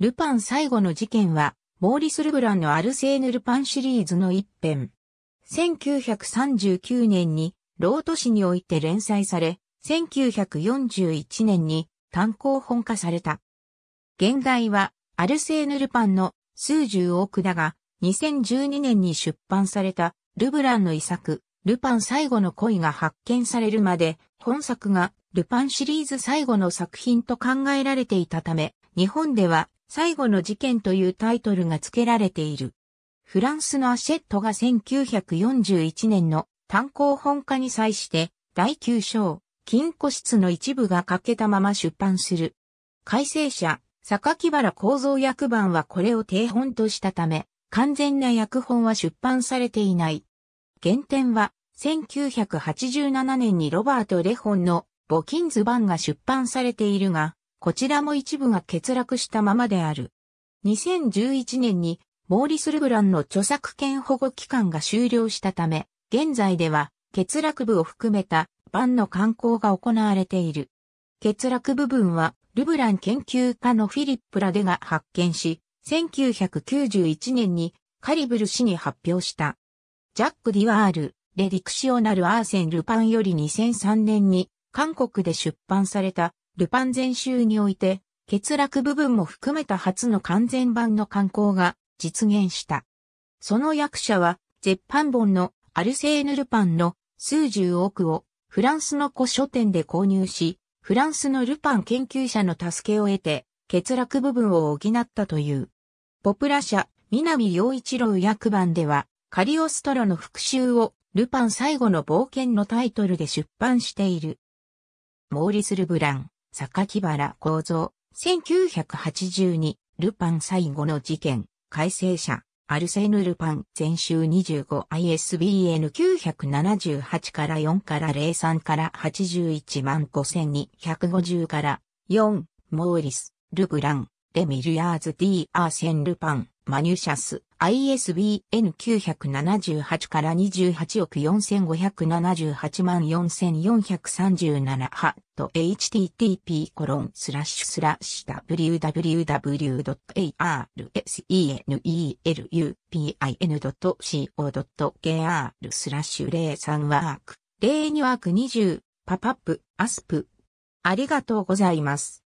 ルパン最後の事件は、モーリス・ルブランのアルセーヌ・ルパンシリーズの一編。1939年に、ロート誌において連載され、1941年に単行本化された。現代は、アルセーヌ・ルパンの数十億だが、2012年に出版された、ルブランの遺作、ルパン最後の恋が発見されるまで、本作がルパンシリーズ最後の作品と考えられていたため、日本では最後の事件というタイトルが付けられている。フランスのアシェットが1941年の単行本化に際して第9章、金庫室の一部が欠けたまま出版する。改正者、坂木原構造役版はこれを定本としたため、完全な役本は出版されていない。原点は、1987年にロバート・レホンの募金図版が出版されているが、こちらも一部が欠落したままである。2011年にモーリス・ルブランの著作権保護期間が終了したため、現在では欠落部を含めた版の刊行が行われている。欠落部分はルブラン研究家のフィリップ・ラデが発見し、1991年にカリブル氏に発表した。ジャック・ディワール、レディクシオナル・アーセン・ルパンより2003年に韓国で出版されたルパン全集において、欠落部分も含めた初の完全版の刊行が実現した。その役者は、絶版本のアルセーヌ・ルパンの数十億をフランスの古書店で購入し、フランスのルパン研究者の助けを得て、欠落部分を補ったという。ポプラ社、南洋一郎役版では、カリオストロの復讐を、ルパン最後の冒険のタイトルで出版している。モーリス・ルブラン。榊原構三、1982、ルパン最後の事件、改正者、アルセーヌ・ルパン、全集 25ISBN978 から4から03から81万5250から4、モーリス、ルブラン、レミルアーズ・ D・ アーセン・ルパン、マニュシャス、ISBN978 から28億4578万4437ハット http コロンスラッシュスラッシュ www.arsenelupin.co.kr スラッシュ03ワーク02ワーク20パパップアスプありがとうございます。